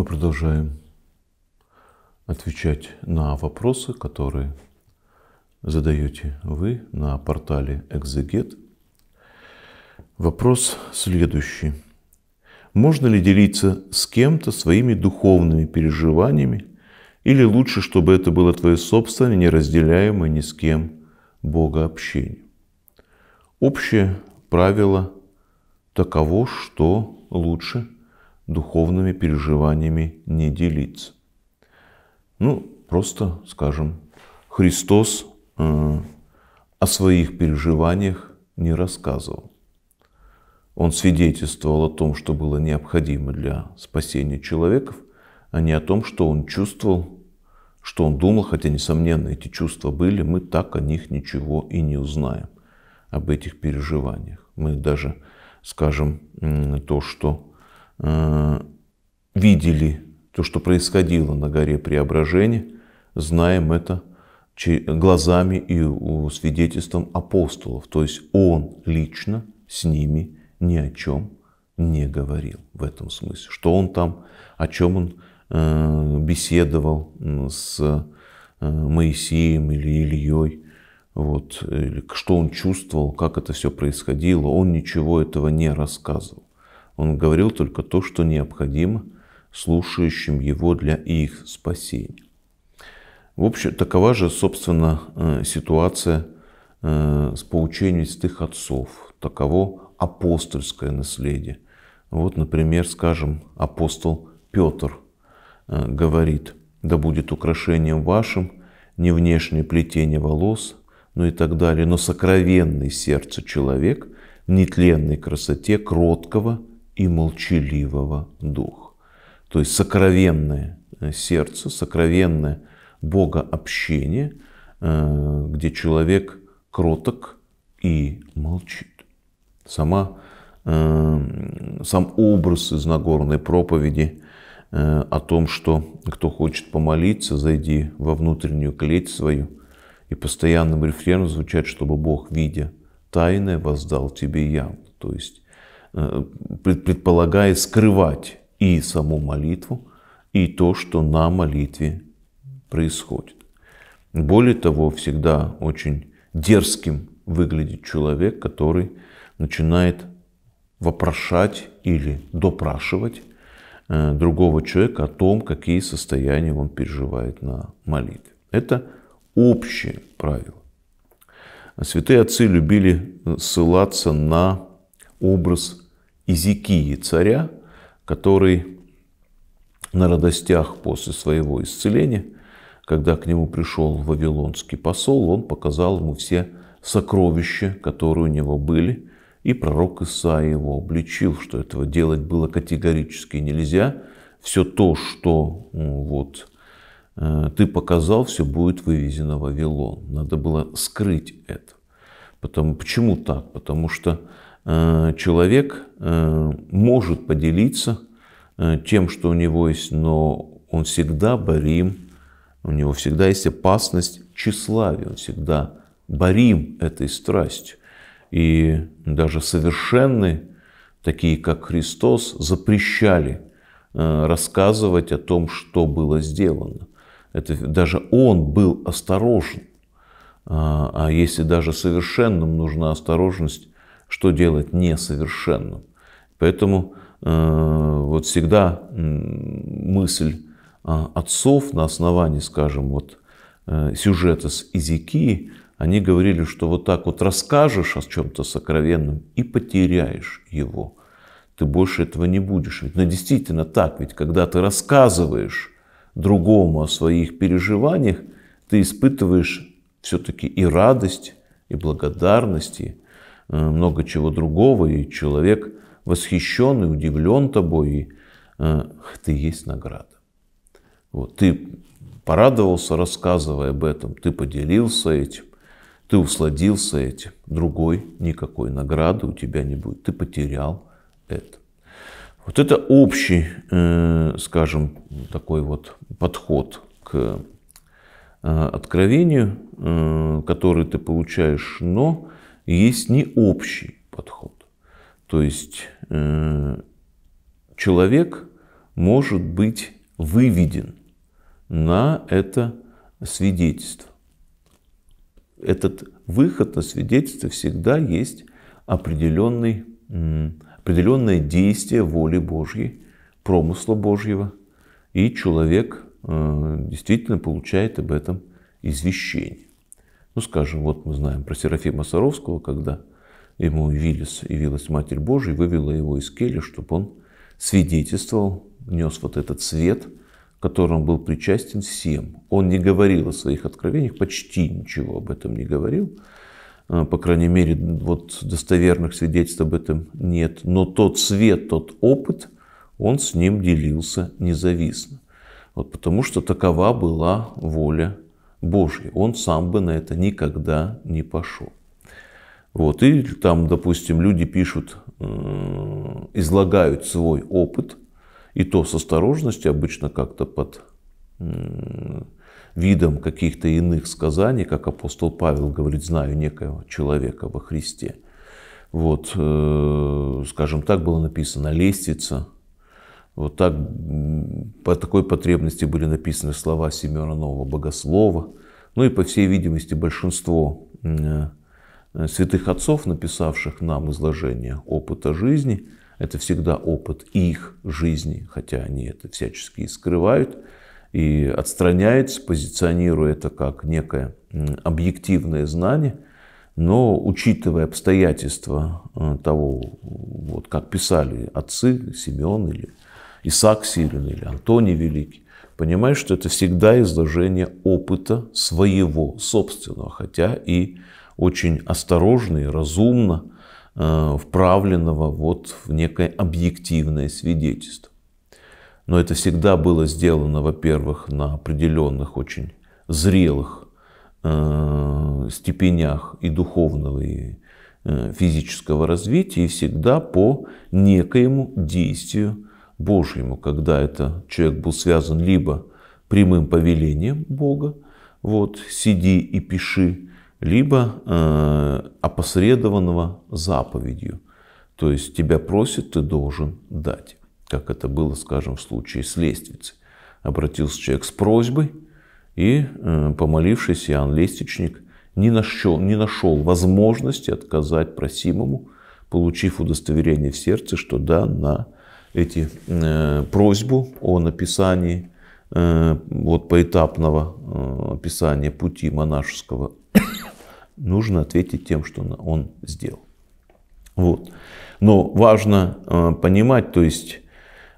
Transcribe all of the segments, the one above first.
Мы продолжаем отвечать на вопросы, которые задаете вы на портале Экзегет. Вопрос следующий. Можно ли делиться с кем-то своими духовными переживаниями, или лучше, чтобы это было твое собственное, неразделяемое ни с кем богообщение? Общее правило таково, что лучше – духовными переживаниями не делиться. Ну, просто скажем, Христос э, о своих переживаниях не рассказывал. Он свидетельствовал о том, что было необходимо для спасения человеков, а не о том, что он чувствовал, что он думал, хотя, несомненно, эти чувства были, мы так о них ничего и не узнаем, об этих переживаниях. Мы даже скажем то, что Э, видели то, что происходило на горе Преображения, знаем это глазами и свидетельством апостолов. То есть он лично с ними ни о чем не говорил в этом смысле. Что он там, о чем он э, беседовал с э, Моисеем или Ильей, вот, что он чувствовал, как это все происходило, он ничего этого не рассказывал. Он говорил только то, что необходимо слушающим его для их спасения. В общем, такова же, собственно, э, ситуация э, с поучением святых отцов. Таково апостольское наследие. Вот, например, скажем, апостол Петр э, говорит, да будет украшением вашим не внешнее плетение волос, ну и так далее, но сокровенный сердце человек в нетленной красоте кроткого, и молчаливого дух, То есть сокровенное э, сердце, сокровенное богообщение, э, где человек кроток и молчит. Сама, э, сам образ из Нагорной проповеди о том, что кто хочет помолиться, зайди во внутреннюю клеть свою. И постоянным рефреном звучать, чтобы Бог, видя тайное, воздал тебе явно. То есть Э, предполагает скрывать и саму молитву, и то, что на молитве происходит. Более того, всегда очень дерзким выглядит человек, который начинает вопрошать или допрашивать э, другого человека о том, какие состояния он переживает на молитве. Это общее правило. Святые отцы любили ссылаться на образ Изикии царя, который на радостях после своего исцеления, когда к нему пришел вавилонский посол, он показал ему все сокровища, которые у него были, и пророк Исаия его обличил, что этого делать было категорически нельзя. Все то, что ну, вот, э, ты показал, все будет вывезено в Вавилон. Надо было скрыть это. Потому, почему так? Потому что Э, человек э, может поделиться э, тем, что у него есть, но он всегда борим, у него всегда есть опасность тщеславия, он всегда борим этой страстью. И даже совершенные, такие как Христос, запрещали рассказывать о том, что было сделано. Это, даже он был осторожен. А, а если даже совершенным нужна осторожность, что делать несовершенным. Поэтому э, вот всегда мысль а, отцов на основании, скажем, вот э, сюжета с Изики, они говорили, что вот так вот расскажешь о чем-то сокровенном и потеряешь его. Ты больше этого не будешь. Ведь, ну, действительно так, ведь когда ты рассказываешь другому о своих переживаниях, ты испытываешь все-таки и радость, и благодарность, и Э, много чего другого, и человек восхищен и удивлен тобой, и э, ты есть награда. Вот, ты порадовался, рассказывая об этом, ты поделился этим, ты усладился этим, другой никакой награды у тебя не будет, ты потерял это. Вот это общий, э, скажем, такой вот подход к э, откровению, э, который ты получаешь, но есть не общий подход. То есть э, человек может быть выведен на это свидетельство. Этот выход на свидетельство всегда есть определенный, определенное действие воли Божьей, промысла Божьего, и человек э, действительно получает об этом извещение. Ну, скажем, вот мы знаем про Серафима Саровского, когда ему явилась, явилась Матерь Божия, вывела его из кельи, чтобы он свидетельствовал, нес вот этот свет, которым был причастен всем. Он не говорил о своих откровениях, почти ничего об этом не говорил. А, по крайней мере, вот достоверных свидетельств об этом нет. Но тот свет, тот опыт, он с ним делился независимо. Вот потому что такова была воля Божий. Он сам бы на это никогда не пошел. Вот. И там, допустим, люди пишут, э, излагают свой опыт, и то с осторожностью, обычно как-то под э, видом каких-то иных сказаний, как апостол Павел говорит, знаю некого человека во Христе. Вот, э, скажем так, было написано, лестница вот так, по такой потребности были написаны слова Семена Нового Богослова. Ну и, по всей видимости, большинство э, святых отцов, написавших нам изложение опыта жизни, это всегда опыт их жизни, хотя они это всячески и скрывают, и отстраняется, позиционируя это как некое объективное знание, но учитывая обстоятельства э, того, вот как писали отцы Семен или Исаак Сирин или Антоний Великий, понимаешь, что это всегда изложение опыта своего, собственного, хотя и очень осторожно и разумно э, вправленного вот в некое объективное свидетельство. Но это всегда было сделано, во-первых, на определенных очень зрелых э, степенях и духовного, и э, физического развития и всегда по некоему действию Божьему, когда это человек был связан либо прямым повелением Бога, вот, сиди и пиши, либо э, опосредованного заповедью. То есть тебя просит, ты должен дать. Как это было, скажем, в случае с лестницей. Обратился человек с просьбой, и, э, помолившись, Иоанн Лестничник не нашел, не нашел возможности отказать просимому, получив удостоверение в сердце, что да, на эти, э, просьбу о написании э, вот, поэтапного э, описания пути монашеского, нужно ответить тем, что он сделал. Вот. Но важно э, понимать, то есть,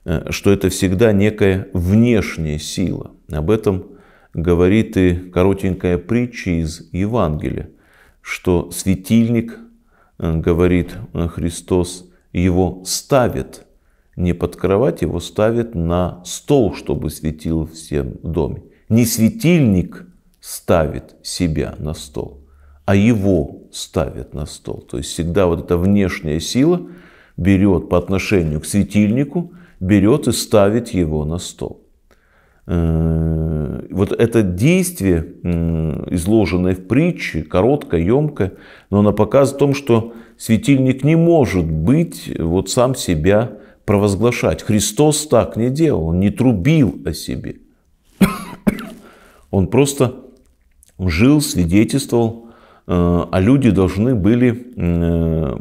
э, что это всегда некая внешняя сила. Об этом говорит и коротенькая притча из Евангелия, что светильник, э, говорит э, Христос, его ставит не под кровать, его ставят на стол, чтобы светил всем в доме. Не светильник ставит себя на стол, а его ставят на стол. То есть всегда вот эта внешняя сила берет по отношению к светильнику, берет и ставит его на стол. Э, вот это действие, изложенное в притче, короткое, емкое, но оно показывает в том, что светильник не может быть вот сам себя провозглашать. Христос так не делал, он не трубил о себе. Он просто жил, свидетельствовал, э, а люди должны были э,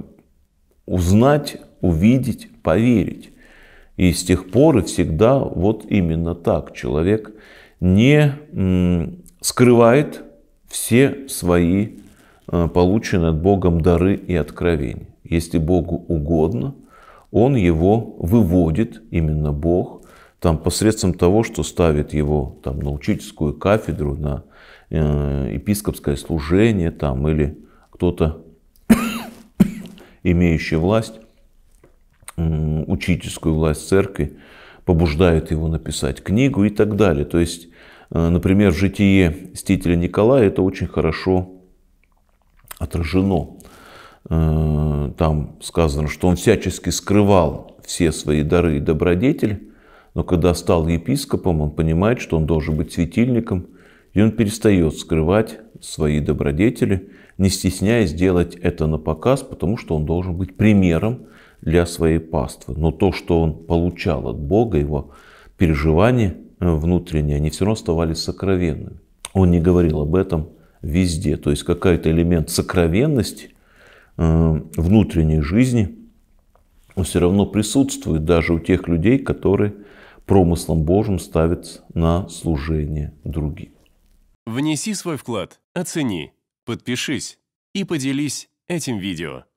узнать, увидеть, поверить. И с тех пор и всегда вот именно так человек не скрывает все свои э, полученные от Богом дары и откровения. Если Богу угодно, он его выводит, именно Бог, там посредством того, что ставит его там, на учительскую кафедру, на э, епископское служение там, или кто-то, имеющий власть, э, учительскую власть церкви, побуждает его написать книгу и так далее. То есть, э, например, в житии Стителя Николая это очень хорошо отражено. Э, там сказано, что он всячески скрывал все свои дары и добродетель, но когда стал епископом, он понимает, что он должен быть светильником, и он перестает скрывать свои добродетели, не стесняясь делать это на показ, потому что он должен быть примером для своей паствы. Но то, что он получал от Бога, его переживания э, внутренние, они все равно оставались сокровенными. Он не говорил об этом везде. То есть какой-то элемент сокровенности Э, внутренней жизни он все равно присутствует даже у тех людей, которые промыслом Божьим ставят на служение другим. Внеси свой вклад, оцени, подпишись и поделись этим видео.